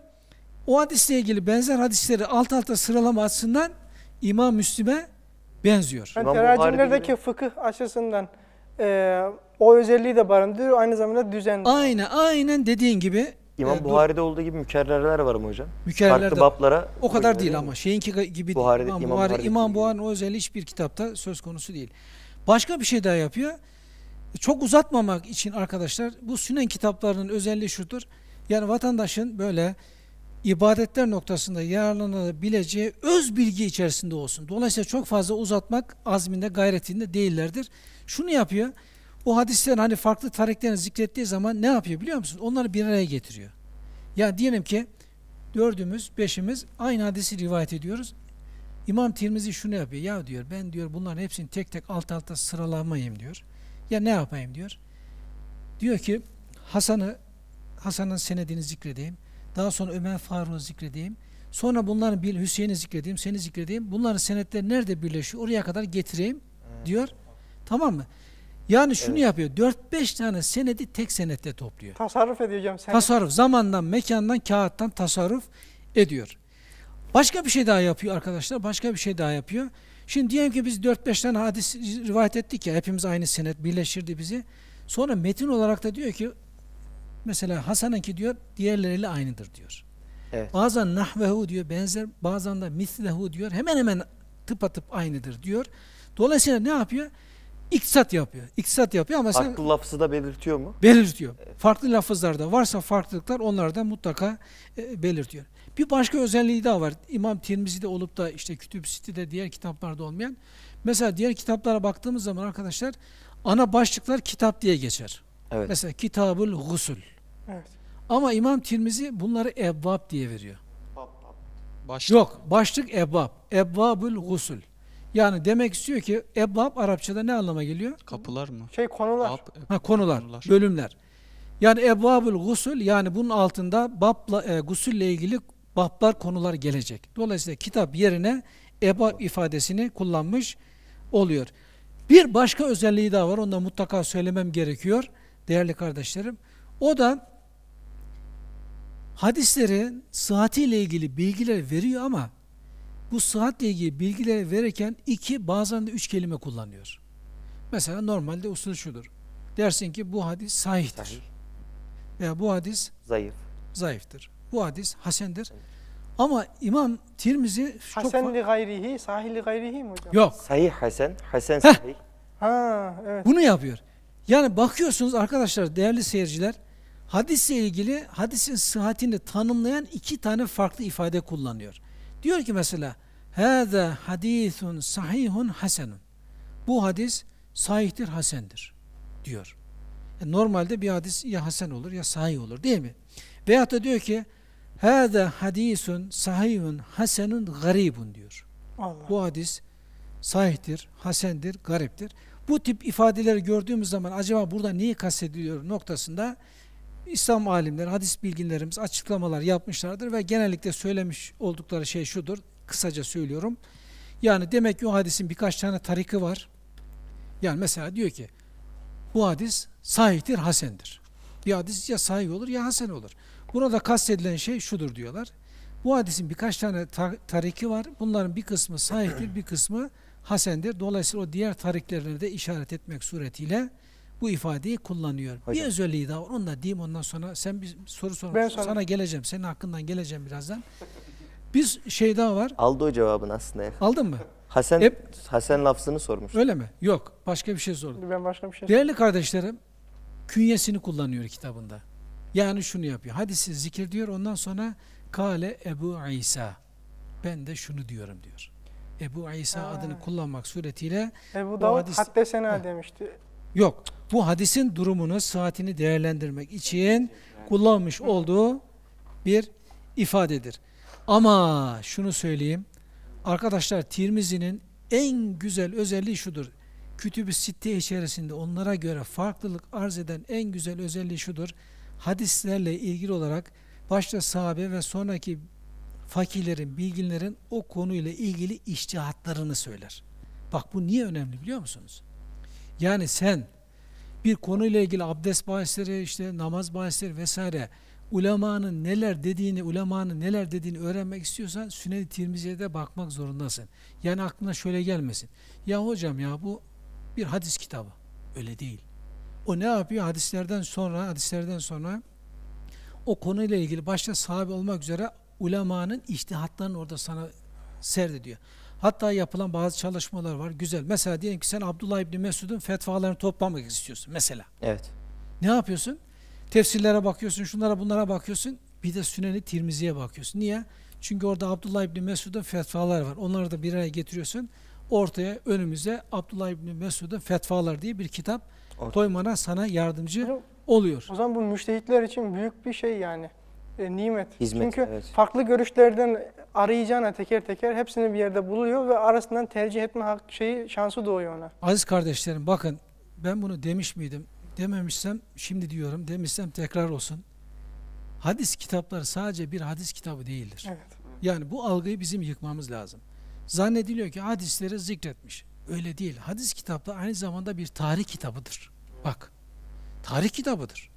[SPEAKER 1] O hadisle ilgili benzer hadisleri alt alta sıralama açısından İmam müslüme benziyor. Yani teracimlerdeki fıkıh açısından
[SPEAKER 4] e, o özelliği de barındırıyor. Aynı zamanda düzen. Aynen, aynen dediğin gibi
[SPEAKER 3] İmam e, Buhari'de olduğu gibi mükerrerler var mı hocam? Mükerrerler Farklı de, o kadar değil ama şeyinki gibi Buhari'de, İmam, İmam, Buhari,
[SPEAKER 1] İmam Buhari'nin o özelliği hiçbir kitapta söz konusu değil. Başka bir şey daha yapıyor. Çok uzatmamak için arkadaşlar bu sünen kitaplarının özelliği şudur. Yani vatandaşın böyle ibadetler noktasında yararlanabileceği öz bilgi içerisinde olsun. Dolayısıyla çok fazla uzatmak azminde gayretinde değillerdir. Şunu yapıyor. O hadislerin hani farklı tariklerini zikrettiği zaman ne yapıyor biliyor musunuz? Onları bir araya getiriyor. Yani diyelim ki dördümüz, beşimiz aynı hadisi rivayet ediyoruz. İmam Tirmizi şunu yapıyor. Ya diyor ben diyor bunların hepsini tek tek alt alta sıralamayayım diyor. Ya ne yapayım diyor. Diyor ki Hasan'ı Hasan'ın senedini zikredeyim. Daha sonra Ömer Faruk'u zikredeyim. Sonra bunların bir Hüseyin'i zikredeyim, seni zikredeyim. Bunların senetleri nerede birleşiyor? Oraya kadar getireyim diyor. Tamam mı? Yani şunu evet. yapıyor. 4-5 tane senedi tek senette topluyor.
[SPEAKER 4] Tasarruf ediyor hocam. Sen... Tasarruf.
[SPEAKER 1] Zamandan, mekandan, kağıttan tasarruf ediyor. Başka bir şey daha yapıyor arkadaşlar. Başka bir şey daha yapıyor. Şimdi diyelim ki biz 4-5 tane hadis rivayet ettik ya. Hepimiz aynı senet birleştirdi bizi. Sonra metin olarak da diyor ki mesela Hasan'ınki diyor diğerleriyle aynıdır diyor. Evet. Bazen nahvehu diyor benzer bazen de mislehu diyor. Hemen hemen tıpatıp aynıdır diyor. Dolayısıyla ne yapıyor? iksat yapıyor. İksat yapıyor ama Farklı sen... Farklı
[SPEAKER 3] lafızı da belirtiyor mu? Belirtiyor.
[SPEAKER 1] Evet. Farklı lafızlarda varsa farklılıklar onlar da mutlaka e, belirtiyor. Bir başka özelliği daha var. İmam Tirmizi'de olup da işte Kütüb Sitte'de diğer kitaplarda olmayan. Mesela diğer kitaplara baktığımız zaman arkadaşlar ana başlıklar kitap diye geçer. Evet. Mesela Kitabul Gusül. Evet. Ama İmam Tirmizi bunları ebvab diye veriyor. Başlık. Yok, başlık ebvab. Ebvabül gusül. Yani demek istiyor ki ebab Arapçada ne anlama geliyor? Kapılar mı? Şey konular. Ab, ha, konular, konular, bölümler. Yani ebabul gusül yani bunun altında babla e, gusülle ilgili bablar konular gelecek. Dolayısıyla kitap yerine ebab ifadesini kullanmış oluyor. Bir başka özelliği daha var. Onu da mutlaka söylemem gerekiyor değerli kardeşlerim. O da hadislerin sıhhatiyle ilgili bilgiler veriyor ama bu sıhhatle ilgili bilgileri verirken iki bazen de üç kelime kullanıyor. Mesela normalde usulü şudur. Dersin ki bu hadis sahihtir. Sahih. Veya bu hadis zayıf. Zayıftır. Bu hadis hasendir. Ama İmam Tirmizi çok Hasen li gayrihi, sahih li
[SPEAKER 4] gayrihi mi hocam?
[SPEAKER 1] Yok.
[SPEAKER 3] Sahih hasen, hasen sahih.
[SPEAKER 1] Ha, evet. Bunu yapıyor. Yani bakıyorsunuz arkadaşlar değerli seyirciler hadisle ilgili hadisin sıhhatini tanımlayan iki tane farklı ifade kullanıyor. Diyor ki mesela Hâzâ hadîthun sahihun hasenun. Bu hadis sahihtir, hasendir diyor. Yani e, normalde bir hadis ya hasen olur ya sahih olur değil mi? Veyahut da diyor ki Hâzâ hadisun sahihun hasenun garibun diyor. Allah. Bu hadis sahihtir, hasendir, gariptir. Bu tip ifadeleri gördüğümüz zaman acaba burada neyi kastediliyor noktasında İslam alimleri, hadis bilginlerimiz açıklamalar yapmışlardır ve genellikle söylemiş oldukları şey şudur, kısaca söylüyorum. Yani demek ki o hadisin birkaç tane tariki var. Yani mesela diyor ki, bu hadis sahihtir, hasendir. Bir hadis ya sahih olur ya hasen olur. Burada kastedilen şey şudur diyorlar. Bu hadisin birkaç tane tariki var. Bunların bir kısmı sahihtir, bir kısmı hasendir. Dolayısıyla o diğer tariklere de işaret etmek suretiyle bu ifadeyi kullanıyor. Hocam. Bir özelliği daha var. Onu da diyeyim ondan sonra sen bir soru sor. Ben sana... sana geleceğim. Senin hakkından geleceğim birazdan.
[SPEAKER 3] Bir şey daha var. Aldı o cevabını aslında. Aldın mı? Hasan Hep, Hasan lafzını sormuş. Öyle mi?
[SPEAKER 1] Yok. Başka bir şey sordum. Ben başka bir şey Değerli kardeşlerim, künyesini kullanıyor kitabında. Yani şunu yapıyor. Hadisi zikir diyor. Ondan sonra Kale Ebu İsa. Ben de şunu diyorum diyor. Ebu İsa ha. adını kullanmak suretiyle Ebu Davud hadis... haddesena
[SPEAKER 4] ha. demişti.
[SPEAKER 1] Yok. Bu hadisin durumunu, saatini değerlendirmek için kullanmış olduğu bir ifadedir. Ama şunu söyleyeyim. Arkadaşlar Tirmizi'nin en güzel özelliği şudur. Kütüb-i Sitte içerisinde onlara göre farklılık arz eden en güzel özelliği şudur. Hadislerle ilgili olarak başta sahabe ve sonraki fakirlerin, bilginlerin o konuyla ilgili iştihatlarını söyler. Bak bu niye önemli biliyor musunuz? Yani sen bir konuyla ilgili abdest bahisleri, işte namaz bahisleri vesaire ulemanın neler dediğini, ulemanın neler dediğini öğrenmek istiyorsan Sünneti Tirmizi'ye de bakmak zorundasın. Yani aklına şöyle gelmesin. Ya hocam ya bu bir hadis kitabı. Öyle değil. O ne yapıyor? Hadislerden sonra, hadislerden sonra o konuyla ilgili başta sahabe olmak üzere ulemanın iştihatlarını orada sana serdi diyor. Hatta yapılan bazı çalışmalar var. Güzel. Mesela diyelim ki sen Abdullah İbni Mesud'un fetvalarını toplamak istiyorsun mesela. Evet. Ne yapıyorsun? Tefsirlere bakıyorsun, şunlara bunlara bakıyorsun. Bir de Süneni Tirmizi'ye bakıyorsun. Niye? Çünkü orada Abdullah İbni Mesud'un fetvaları var. Onları da bir araya getiriyorsun. Ortaya önümüze Abdullah İbni Mesud'un fetvalar diye bir kitap Orta. koymana sana yardımcı oluyor.
[SPEAKER 4] O zaman bu müştehitler için büyük bir şey yani e, nimet. Hizmet, Çünkü evet. farklı görüşlerden arayacağına teker teker hepsini bir yerde buluyor ve arasından tercih etme hak şeyi şansı doğuyor ona.
[SPEAKER 1] Aziz kardeşlerim bakın ben bunu demiş miydim? Dememişsem şimdi diyorum, demişsem tekrar olsun. Hadis kitapları sadece bir hadis kitabı değildir. Evet. Yani bu algıyı bizim yıkmamız lazım. Zannediliyor ki hadisleri zikretmiş. Öyle değil. Hadis kitapta aynı zamanda bir tarih kitabıdır. Bak. Tarih kitabıdır.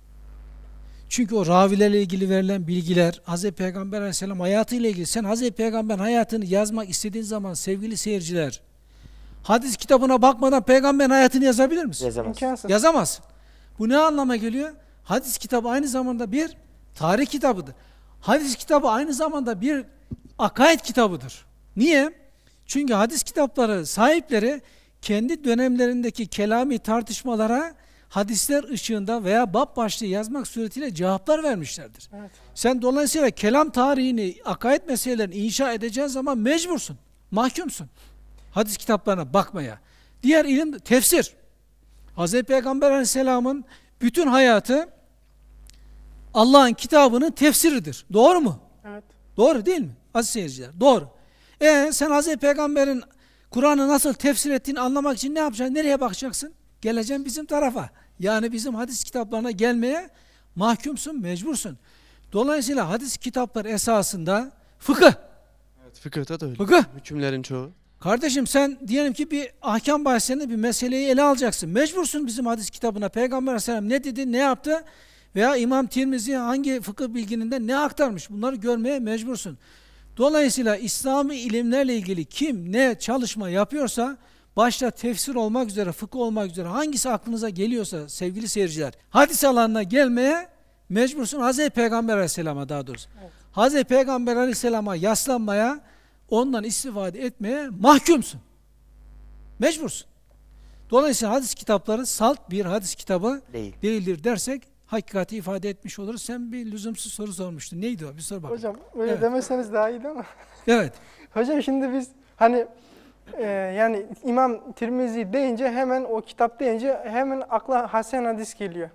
[SPEAKER 1] Çünkü o ravilerle ilgili verilen bilgiler, Hz. Peygamber aleyhisselam hayatıyla ilgili. Sen Hz. Peygamber hayatını yazmak istediğin zaman sevgili seyirciler, hadis kitabına bakmadan peygamberin hayatını yazabilir misin? Yazamaz. Yazamaz. Bu ne anlama geliyor? Hadis kitabı aynı zamanda bir tarih kitabıdır. Hadis kitabı aynı zamanda bir akaid kitabıdır. Niye? Çünkü hadis kitapları sahipleri kendi dönemlerindeki kelami tartışmalara hadisler ışığında veya bab başlığı yazmak suretiyle cevaplar vermişlerdir. Evet. Sen dolayısıyla kelam tarihini, akayet meselelerini inşa edeceğin zaman mecbursun, mahkumsun. Hadis kitaplarına bakmaya. Diğer ilim tefsir. Hz. Peygamber Aleyhisselam'ın bütün hayatı Allah'ın kitabının tefsiridir. Doğru mu? Evet. Doğru değil mi? Aziz seyirciler, doğru. E sen Hz. Peygamber'in Kur'an'ı nasıl tefsir ettiğini anlamak için ne yapacaksın? Nereye bakacaksın? Geleceğim bizim tarafa. Yani bizim hadis kitaplarına gelmeye mahkumsun, mecbursun. Dolayısıyla hadis kitapları esasında fıkıh. Evet, fıkıhta da öyle. Fıkıh. Hükümlerin çoğu. Kardeşim sen diyelim ki bir ahkam bahsinde bir meseleyi ele alacaksın. Mecbursun bizim hadis kitabına. Peygamber aleyhisselam ne dedi, ne yaptı? Veya İmam Tirmizi hangi fıkıh bilgininde ne aktarmış? Bunları görmeye mecbursun. Dolayısıyla İslami ilimlerle ilgili kim ne çalışma yapıyorsa başta tefsir olmak üzere, fıkıh olmak üzere hangisi aklınıza geliyorsa sevgili seyirciler, hadis alanına gelmeye mecbursun Hazreti Peygamber Aleyhisselam'a daha doğrusu. Evet. Hz. Peygamber Aleyhisselam'a yaslanmaya, ondan istifade etmeye mahkumsun. Mecbursun. Dolayısıyla hadis kitapları salt bir hadis kitabı Değil. değildir dersek hakikati ifade etmiş oluruz. Sen bir lüzumsuz soru sormuştun. Neydi o? Bir sor bak. Hocam
[SPEAKER 4] öyle evet. demeseniz daha iyi ama.
[SPEAKER 1] Evet. Hocam şimdi biz
[SPEAKER 4] hani e, yani İmam Tirmizi deyince hemen o kitap deyince hemen akla Hasan hadis geliyor.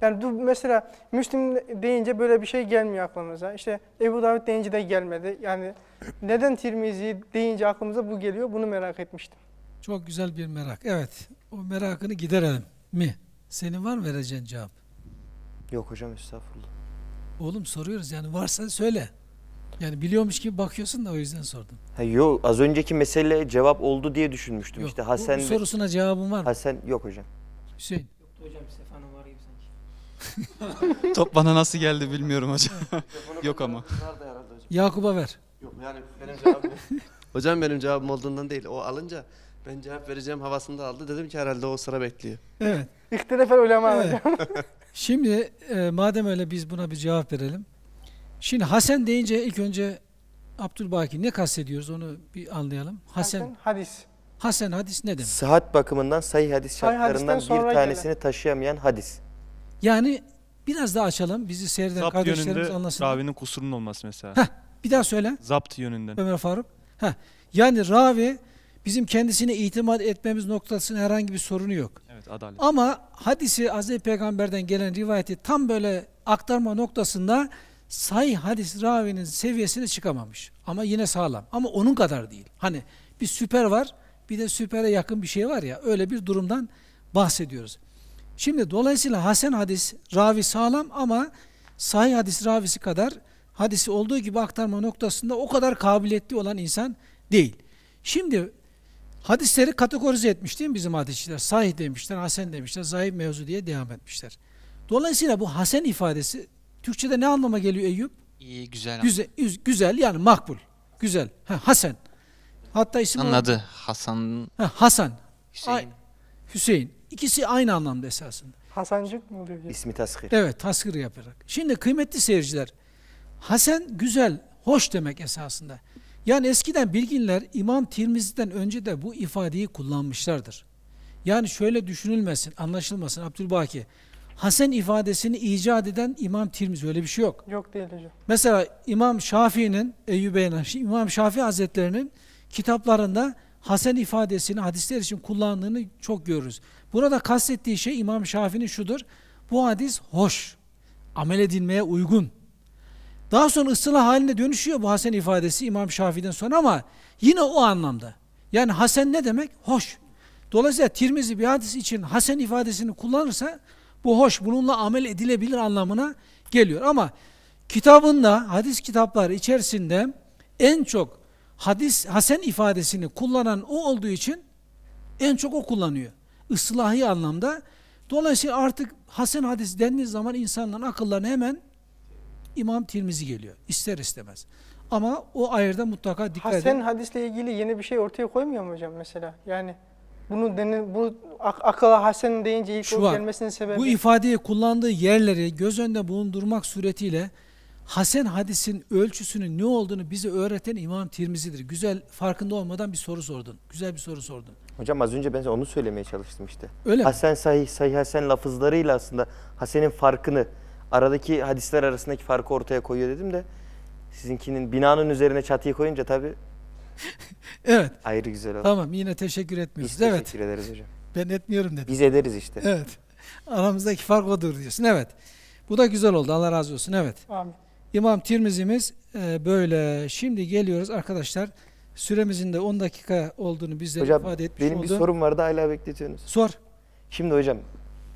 [SPEAKER 4] Yani mesela Müslim deyince böyle bir şey gelmiyor aklımıza. İşte Ebu Davud deyince de gelmedi. Yani neden Tirmizi deyince aklımıza bu geliyor bunu merak etmiştim.
[SPEAKER 1] Çok güzel bir merak. Evet. O merakını giderelim mi? Senin var mı vereceğin cevap?
[SPEAKER 3] Yok hocam estağfurullah.
[SPEAKER 1] Oğlum soruyoruz yani varsa söyle. Yani biliyormuş gibi bakıyorsun da o yüzden sordum.
[SPEAKER 3] Ha, yok az önceki mesele cevap oldu diye düşünmüştüm. Yok, işte Hasan bu sorusuna cevabım var mı? Hasan yok hocam. Hüseyin. Yoktu hocam Stefano var
[SPEAKER 1] gibi sanki. Top bana nasıl geldi bilmiyorum hocam. yok ama. Yakup'a ver.
[SPEAKER 2] Yok yani benim cevabım Hocam benim cevabım olduğundan değil. O alınca ben cevap vereceğim havasında aldı. Dedim ki herhalde o sıra bekliyor.
[SPEAKER 1] Evet. İlk defa ulema evet. hocam. Şimdi e, madem öyle biz buna bir cevap verelim. Şimdi Hasan deyince ilk önce Abdülbaki ne kastediyoruz onu bir anlayalım. Hasan, hadis.
[SPEAKER 3] Hasan hadis ne demek? Sıhhat bakımından sahih hadis şartlarından bir tanesini gelen. taşıyamayan hadis.
[SPEAKER 1] Yani biraz daha açalım bizi seyreden Zapt kardeşlerimiz anlasın.
[SPEAKER 3] Ravinin kusurunun olması mesela. Heh,
[SPEAKER 1] bir daha söyle. Zapt yönünden. Ömer Faruk. Heh, yani ravi bizim kendisine itimat etmemiz noktasında herhangi bir sorunu yok. Evet, adalet. Ama hadisi Hazreti Peygamber'den gelen rivayeti tam böyle aktarma noktasında sahih hadis ravinin seviyesine çıkamamış. Ama yine sağlam. Ama onun kadar değil. Hani bir süper var, bir de süpere yakın bir şey var ya, öyle bir durumdan bahsediyoruz. Şimdi dolayısıyla Hasan hadis ravi sağlam ama sahih hadis ravisi kadar hadisi olduğu gibi aktarma noktasında o kadar kabiliyetli olan insan değil. Şimdi hadisleri kategorize etmiş değil mi bizim hadisçiler? Sahih demişler, Hasan demişler, zayıf mevzu diye devam etmişler. Dolayısıyla bu Hasan ifadesi Türkçe'de ne anlama geliyor Eyüp?
[SPEAKER 3] İyi, güzel. Güzel,
[SPEAKER 1] güzel yani makbul. Güzel. Ha, Hasan. Hatta isim Anladı. Olarak...
[SPEAKER 3] Hasan.
[SPEAKER 1] Ha, Hasan. Hüseyin. Ay, Hüseyin. İkisi aynı anlamda esasında. Hasancık mı oluyor?
[SPEAKER 3] İsmi tasgir. Evet,
[SPEAKER 1] tasgir yaparak. Şimdi kıymetli seyirciler, Hasan güzel, hoş demek esasında. Yani eskiden bilginler İmam Tirmizi'den önce de bu ifadeyi kullanmışlardır. Yani şöyle düşünülmesin, anlaşılmasın Abdülbaki hasen ifadesini icat eden İmam Tirmizi öyle bir şey yok.
[SPEAKER 4] Yok değil hocam.
[SPEAKER 1] Mesela İmam Şafii'nin Eyyubeyn İmam Şafii Hazretlerinin kitaplarında hasen ifadesini hadisler için kullandığını çok görürüz. Burada kastettiği şey İmam Şafii'nin şudur. Bu hadis hoş, amel edilmeye uygun. Daha sonra ıslah haline dönüşüyor bu hasen ifadesi İmam Şafii'den sonra ama yine o anlamda. Yani hasen ne demek? Hoş. Dolayısıyla Tirmizi bir hadis için hasen ifadesini kullanırsa bu hoş, bununla amel edilebilir anlamına geliyor. Ama kitabında, hadis kitapları içerisinde en çok hadis, hasen ifadesini kullanan o olduğu için en çok o kullanıyor. Islahi anlamda. Dolayısıyla artık hasen hadis dendiği zaman insanların akıllarına hemen İmam Tirmizi geliyor. ister istemez. Ama o ayırda mutlaka dikkat edin. Hasen
[SPEAKER 4] hadisle ilgili yeni bir şey ortaya koymuyor mu hocam mesela? Yani bunu denir, bu ak akıla hasen deyince ilk Şu o gelmesinin sebebi. Bu ifadeyi
[SPEAKER 1] kullandığı yerleri göz önünde bulundurmak suretiyle Hasen hadisin ölçüsünün ne olduğunu bize öğreten İmam Tirmizi'dir. Güzel, farkında olmadan bir soru sordun. Güzel bir soru sordun.
[SPEAKER 3] Hocam az önce ben onu söylemeye çalıştım işte. Öyle Hasen mi? sahih, sahih Hasen lafızlarıyla aslında Hasen'in farkını, aradaki hadisler arasındaki farkı ortaya koyuyor dedim de sizinkinin binanın üzerine çatıyı koyunca tabii
[SPEAKER 1] evet.
[SPEAKER 3] Ayrı güzel oldu. Tamam
[SPEAKER 1] yine teşekkür etmiyoruz. Biz evet. teşekkür ederiz hocam. Ben etmiyorum dedim. Biz ederiz işte. Evet. Aramızdaki fark odur diyorsun. Evet. Bu da güzel oldu. Allah razı olsun. Evet. Amin. İmam Tirmizi'miz e, böyle. Şimdi geliyoruz arkadaşlar. Süremizin de 10 dakika olduğunu bizlere hocam, ifade etmiş benim oldu. bir sorum
[SPEAKER 3] vardı hala bekletiyorsunuz.
[SPEAKER 1] Sor. Şimdi hocam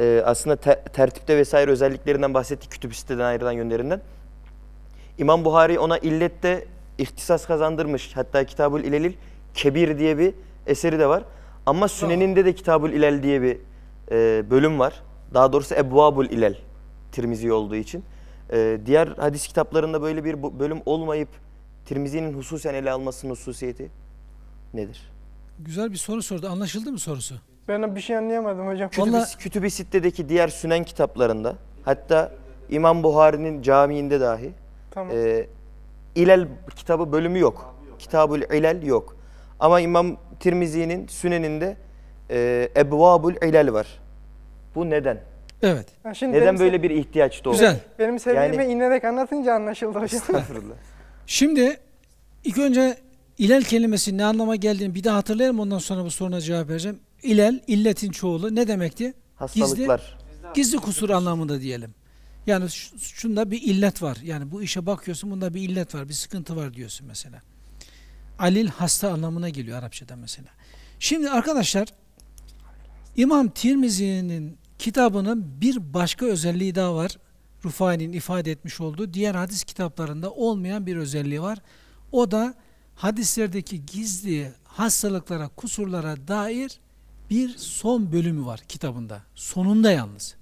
[SPEAKER 3] e, aslında ter tertipte vesaire özelliklerinden bahsettik kütüb siteden ayrılan yönlerinden. İmam Buhari ona illette ihtisas kazandırmış. Hatta Kitabul İlelil Kebir diye bir eseri de var. Ama Sünen'inde de Kitabul İlel diye bir e, bölüm var. Daha doğrusu Ebvabul İlel Tirmizi olduğu için. E, diğer hadis kitaplarında böyle bir bölüm olmayıp Tirmizi'nin hususen ele almasının hususiyeti nedir?
[SPEAKER 1] Güzel bir soru sordu. Anlaşıldı mı sorusu? Ben bir şey anlayamadım hocam. Kütüb-i Vallahi...
[SPEAKER 3] Kütüb Sitte'deki diğer Sünen kitaplarında hatta İmam Buhari'nin camiinde dahi tamam. e, İlel kitabı bölümü yok. Kitabul İlel yok. Ama İmam Tirmizi'nin Sünen'inde e, Ebvabul İlel var. Bu neden? Evet. şimdi Neden böyle bir ihtiyaç doğdu? Güzel. Benim sevgilime Yani-
[SPEAKER 1] inerek anlatınca anlaşıldı Estağfurullah. Şimdi ilk önce ilel kelimesinin ne anlama geldiğini bir daha hatırlayalım ondan sonra bu soruna cevap vereceğim. İlel, illetin çoğulu ne demekti? Hastalıklar. Gizli kusur anlamında diyelim. Yani şunda bir illet var. Yani bu işe bakıyorsun bunda bir illet var, bir sıkıntı var diyorsun mesela. Alil hasta anlamına geliyor Arapçada mesela. Şimdi arkadaşlar İmam Tirmizi'nin kitabının bir başka özelliği daha var. Rufai'nin ifade etmiş olduğu diğer hadis kitaplarında olmayan bir özelliği var. O da hadislerdeki gizli hastalıklara, kusurlara dair bir son bölümü var kitabında. Sonunda yalnız.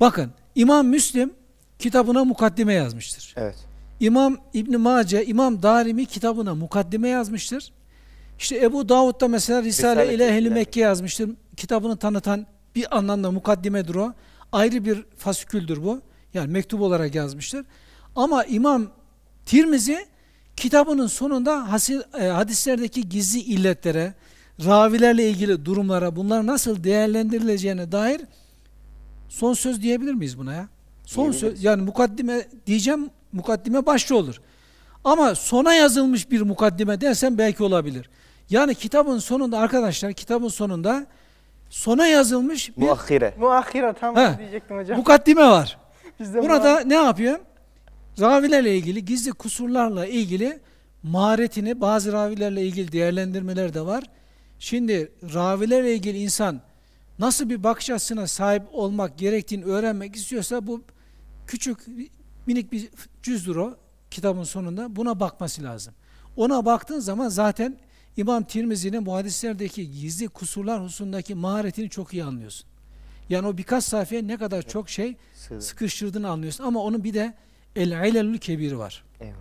[SPEAKER 1] Bakın İmam Müslim kitabına mukaddime yazmıştır. Evet. İmam İbn Mace, İmam Darimi kitabına mukaddime yazmıştır. İşte Ebu Davud da mesela Risale, ile ehl Mekke yazmıştır. Kitabını tanıtan bir anlamda mukaddimedir o. Ayrı bir fasiküldür bu. Yani mektup olarak yazmıştır. Ama İmam Tirmizi kitabının sonunda e, hadislerdeki gizli illetlere, ravilerle ilgili durumlara, bunlar nasıl değerlendirileceğine dair Son söz diyebilir miyiz buna ya? Son söz yani mukaddime diyeceğim mukaddime başlı olur. Ama sona yazılmış bir mukaddime dersen belki olabilir. Yani kitabın sonunda arkadaşlar kitabın sonunda sona yazılmış bir muahhire. Muahhire tam He, diyecektim hocam. Mukaddime var. Burada ne yapıyor? Ravilerle ilgili gizli kusurlarla ilgili maharetini bazı ravilerle ilgili değerlendirmeler de var. Şimdi ravilerle ilgili insan nasıl bir bakış açısına sahip olmak gerektiğini öğrenmek istiyorsa bu küçük minik bir cüzdür o kitabın sonunda buna bakması lazım. Ona baktığın zaman zaten İmam Tirmizi'nin bu hadislerdeki gizli kusurlar hususundaki maharetini çok iyi anlıyorsun. Yani o birkaç sayfaya ne kadar evet. çok şey Sığır. sıkıştırdığını anlıyorsun. Ama onun bir de El-İlelül kebiri var. Eyvallah.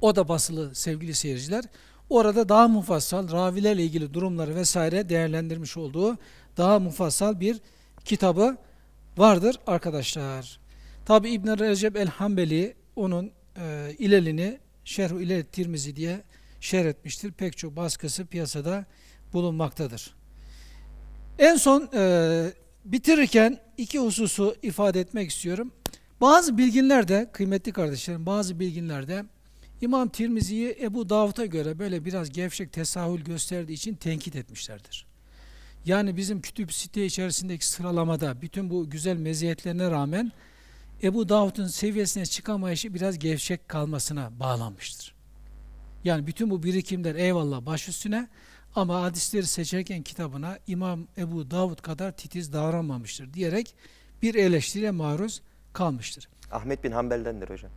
[SPEAKER 1] O da basılı sevgili seyirciler. Orada daha mufassal ravilerle ilgili durumları vesaire değerlendirmiş olduğu daha mufassal bir kitabı vardır arkadaşlar. Tabi İbn Recep el Hambeli onun e, ilelini Şerhu İlel Tirmizi diye şerh etmiştir. Pek çok baskısı piyasada bulunmaktadır. En son e, bitirirken iki hususu ifade etmek istiyorum. Bazı bilginlerde, kıymetli kardeşlerim, bazı bilginlerde İmam Tirmizi'yi Ebu Davuta göre böyle biraz gevşek tesahül gösterdiği için tenkit etmişlerdir. Yani bizim kütüp site içerisindeki sıralamada bütün bu güzel meziyetlerine rağmen Ebu Davud'un seviyesine çıkamayışı biraz gevşek kalmasına bağlanmıştır. Yani bütün bu birikimler eyvallah baş üstüne ama hadisleri seçerken kitabına İmam Ebu Davud kadar titiz davranmamıştır diyerek bir eleştiriye maruz kalmıştır.
[SPEAKER 3] Ahmet bin Hanbel'dendir hocam.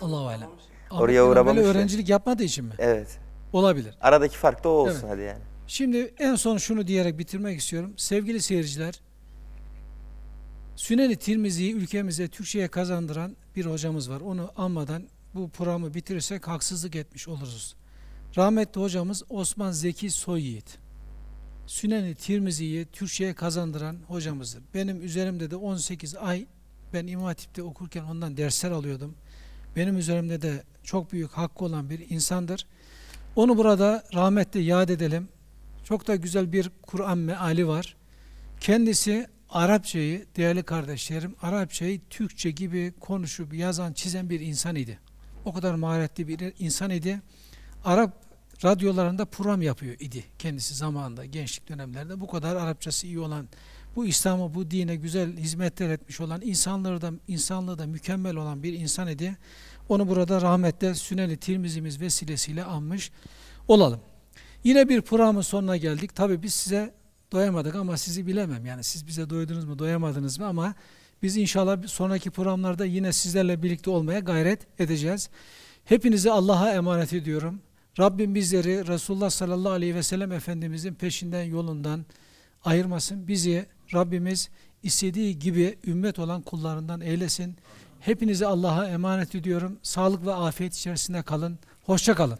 [SPEAKER 1] Allah-u Alem. Oraya uğramamış. Öğrencilik yapmadığı için mi?
[SPEAKER 3] Evet. Olabilir. Aradaki fark da o olsun hadi yani.
[SPEAKER 1] Şimdi en son şunu diyerek bitirmek istiyorum. Sevgili seyirciler, Süneni Tirmizi'yi ülkemize, Türkçe'ye kazandıran bir hocamız var. Onu anmadan bu programı bitirirsek haksızlık etmiş oluruz. Rahmetli hocamız Osman Zeki Soyyiğit. Süneni Tirmizi'yi Türkçe'ye kazandıran hocamızdır. Benim üzerimde de 18 ay ben İmam Hatip'te okurken ondan dersler alıyordum. Benim üzerimde de çok büyük hakkı olan bir insandır. Onu burada rahmetle yad edelim. Çok da güzel bir Kur'an meali var. Kendisi Arapçayı, değerli kardeşlerim, Arapçayı Türkçe gibi konuşup yazan, çizen bir insan idi. O kadar maharetli bir insan idi. Arap radyolarında program yapıyor idi kendisi zamanında, gençlik dönemlerinde Bu kadar Arapçası iyi olan, bu İslam'a, bu dine güzel hizmetler etmiş olan, insanları da, insanlığı da mükemmel olan bir insan idi. Onu burada rahmetle Süneni Tirmizimiz vesilesiyle anmış olalım. Yine bir programın sonuna geldik. Tabii biz size doyamadık ama sizi bilemem. Yani siz bize doydunuz mu, doyamadınız mı ama biz inşallah sonraki programlarda yine sizlerle birlikte olmaya gayret edeceğiz. Hepinizi Allah'a emanet ediyorum. Rabbim bizleri Resulullah sallallahu aleyhi ve sellem Efendimizin peşinden yolundan ayırmasın. Bizi Rabbimiz istediği gibi ümmet olan kullarından eylesin. Hepinizi Allah'a emanet ediyorum. Sağlık ve afiyet içerisinde kalın. Hoşça kalın.